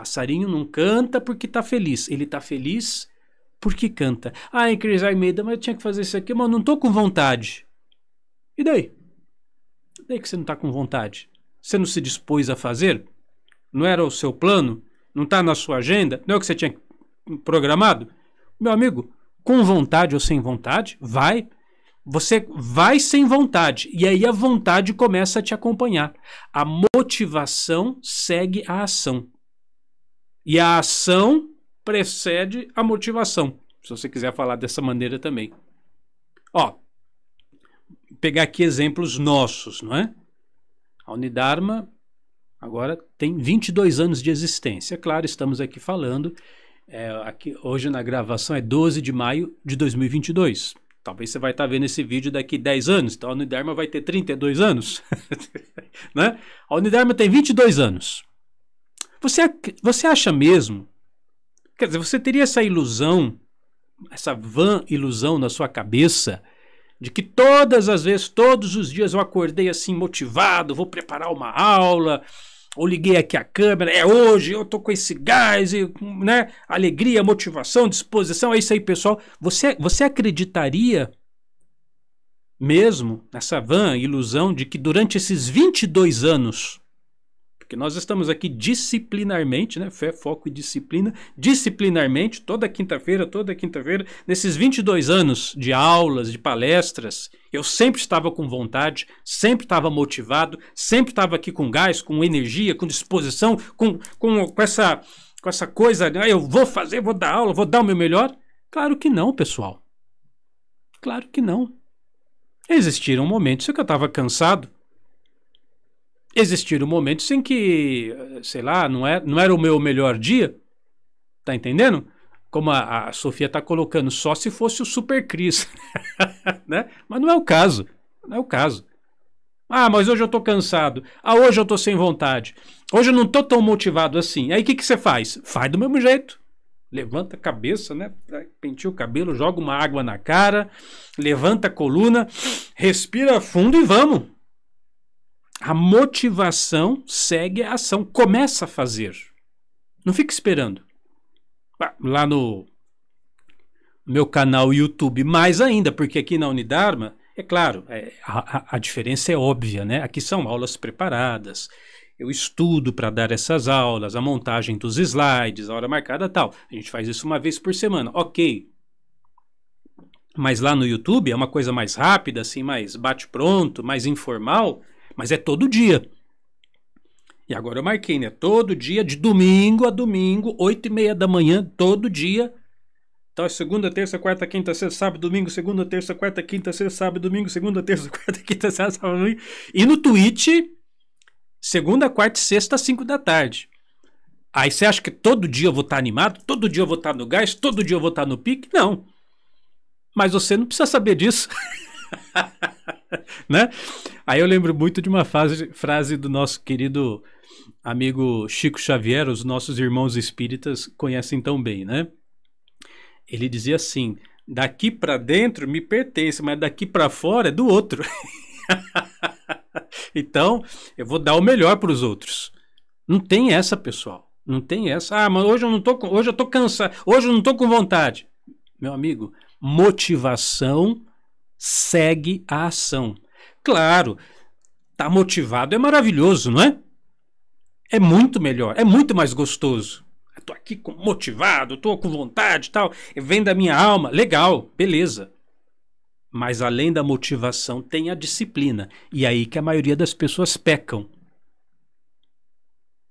passarinho não canta porque tá feliz. Ele tá feliz porque canta. Ai, Cris Almeida, mas eu tinha que fazer isso aqui, mas eu não tô com vontade. E daí? E daí que você não tá com vontade? Você não se dispôs a fazer? Não era o seu plano? Não tá na sua agenda? Não é o que você tinha programado? Meu amigo, com vontade ou sem vontade, vai. Você vai sem vontade e aí a vontade começa a te acompanhar. A motivação segue a ação. E a ação precede a motivação. Se você quiser falar dessa maneira também. Ó, pegar aqui exemplos nossos, não é? A Unidarma agora tem 22 anos de existência. É claro, estamos aqui falando. É, aqui, hoje na gravação é 12 de maio de 2022. Talvez você vai estar tá vendo esse vídeo daqui 10 anos. Então a Unidarma vai ter 32 anos. né? A Unidarma tem 22 anos. Você, você acha mesmo? Quer dizer, você teria essa ilusão, essa vã ilusão na sua cabeça de que todas as vezes, todos os dias eu acordei assim motivado, vou preparar uma aula, ou liguei aqui a câmera, é hoje, eu tô com esse gás, e, né? Alegria, motivação, disposição, é isso aí, pessoal. Você, você acreditaria mesmo nessa van ilusão de que durante esses 22 anos porque nós estamos aqui disciplinarmente, né? Fé, foco e disciplina, disciplinarmente, toda quinta-feira, toda quinta-feira, nesses 22 anos de aulas, de palestras, eu sempre estava com vontade, sempre estava motivado, sempre estava aqui com gás, com energia, com disposição, com, com, com, essa, com essa coisa, ah, eu vou fazer, vou dar aula, vou dar o meu melhor. Claro que não, pessoal. Claro que não. Existiram momentos que eu estava cansado, existiram momentos em que, sei lá, não, é, não era o meu melhor dia. Tá entendendo? Como a, a Sofia tá colocando, só se fosse o Super Cris. né? Mas não é o caso. Não é o caso. Ah, mas hoje eu tô cansado. Ah, hoje eu tô sem vontade. Hoje eu não tô tão motivado assim. Aí o que, que você faz? Faz do mesmo jeito. Levanta a cabeça, né? Penteia o cabelo, joga uma água na cara, levanta a coluna, respira fundo e vamos. A motivação segue a ação, começa a fazer. Não fica esperando. Lá no meu canal YouTube, mais ainda, porque aqui na Unidarma, é claro, é, a, a diferença é óbvia, né? Aqui são aulas preparadas, eu estudo para dar essas aulas, a montagem dos slides, a hora marcada tal. A gente faz isso uma vez por semana, ok. Mas lá no YouTube é uma coisa mais rápida, assim, mais bate-pronto, mais informal. Mas é todo dia. E agora eu marquei, né? Todo dia, de domingo a domingo, 8 e meia da manhã, todo dia. Então é segunda, terça, quarta, quinta, sexta, sábado, domingo, segunda, terça, quarta, quinta, sexta, sábado, domingo, segunda, terça, quarta, quinta, sexta, sábado, domingo. E no Twitch, segunda, quarta e sexta, às 5 da tarde. Aí você acha que todo dia eu vou estar animado, todo dia eu vou estar no gás, todo dia eu vou estar no pique? Não. Mas você não precisa saber disso. né? Aí eu lembro muito de uma fase, frase do nosso querido amigo Chico Xavier, os nossos irmãos espíritas conhecem tão bem, né? Ele dizia assim: daqui para dentro me pertence, mas daqui para fora é do outro. então, eu vou dar o melhor para os outros. Não tem essa, pessoal. Não tem essa. Ah, mas hoje eu não tô com, hoje eu tô cansado, hoje eu não tô com vontade. Meu amigo, motivação segue a ação. Claro, tá motivado é maravilhoso, não é? É muito melhor, é muito mais gostoso. Eu tô aqui motivado, tô com vontade, tal, vem da minha alma, legal, beleza. Mas além da motivação tem a disciplina, e é aí que a maioria das pessoas pecam.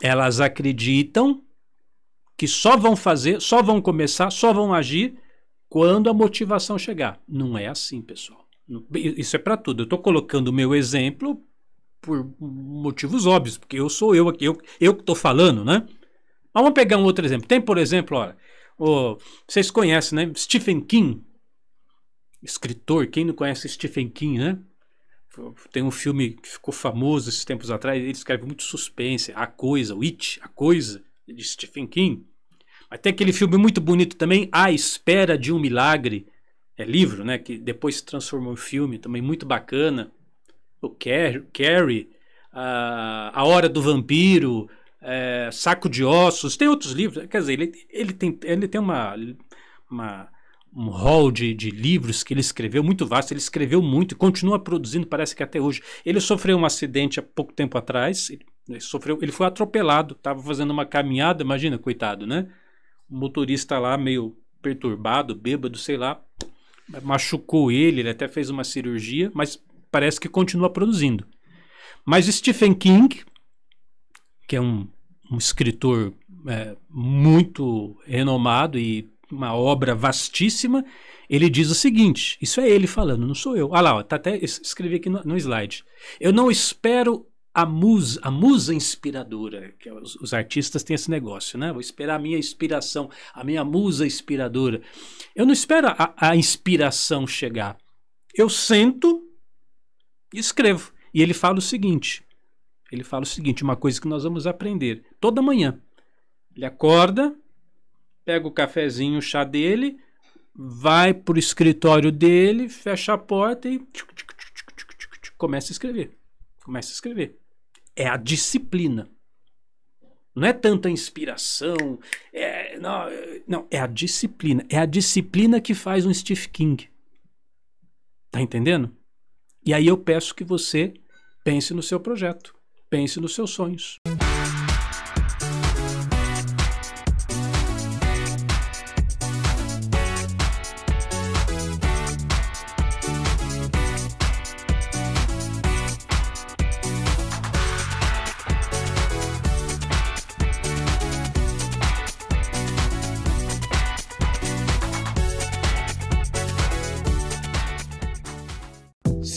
Elas acreditam que só vão fazer, só vão começar, só vão agir quando a motivação chegar. Não é assim, pessoal. Isso é para tudo. Eu estou colocando o meu exemplo por motivos óbvios, porque eu sou eu aqui, eu, eu que estou falando, né? Mas vamos pegar um outro exemplo. Tem, por exemplo, olha, o, vocês conhecem, né? Stephen King, escritor. Quem não conhece Stephen King, né? Tem um filme que ficou famoso esses tempos atrás. Ele escreve muito suspense, A Coisa, o It, A Coisa, de Stephen King até aquele filme muito bonito também, A Espera de um Milagre. É livro, né? Que depois se transformou em filme, também muito bacana. O Carrie, a, a Hora do Vampiro, é, Saco de Ossos, tem outros livros. Quer dizer, ele, ele, tem, ele tem uma, uma um hall de, de livros que ele escreveu muito vasto. Ele escreveu muito e continua produzindo, parece que até hoje. Ele sofreu um acidente há pouco tempo atrás. Ele, sofreu, ele foi atropelado, estava fazendo uma caminhada, imagina, coitado, né? motorista lá meio perturbado, bêbado, sei lá, machucou ele, ele até fez uma cirurgia, mas parece que continua produzindo. Mas Stephen King, que é um, um escritor é, muito renomado e uma obra vastíssima, ele diz o seguinte: isso é ele falando, não sou eu. Ah lá, ó, tá até escrevi aqui no, no slide. Eu não espero a musa, a musa inspiradora, que é os, os, artistas têm esse negócio, né? Vou esperar a minha inspiração, a minha musa inspiradora. Eu não espero a, a inspiração chegar. Eu sento e escrevo. E ele fala o seguinte: ele fala o seguinte, uma coisa que nós vamos aprender toda manhã. Ele acorda, pega o cafezinho, o chá dele, vai para o escritório dele, fecha a porta e tchuc, tchuc, tchuc, começa a escrever começa a escrever. É a disciplina. Não é tanta inspiração, é, não, não, é a disciplina. É a disciplina que faz um Steve King. Tá entendendo? E aí eu peço que você pense no seu projeto, pense nos seus sonhos.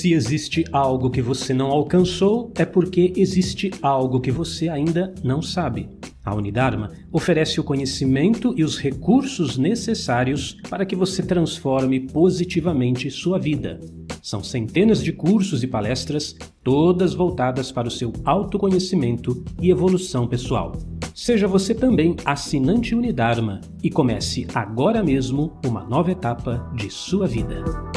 Se existe algo que você não alcançou, é porque existe algo que você ainda não sabe. A Unidarma oferece o conhecimento e os recursos necessários para que você transforme positivamente sua vida. São centenas de cursos e palestras, todas voltadas para o seu autoconhecimento e evolução pessoal. Seja você também assinante Unidarma e comece agora mesmo uma nova etapa de sua vida.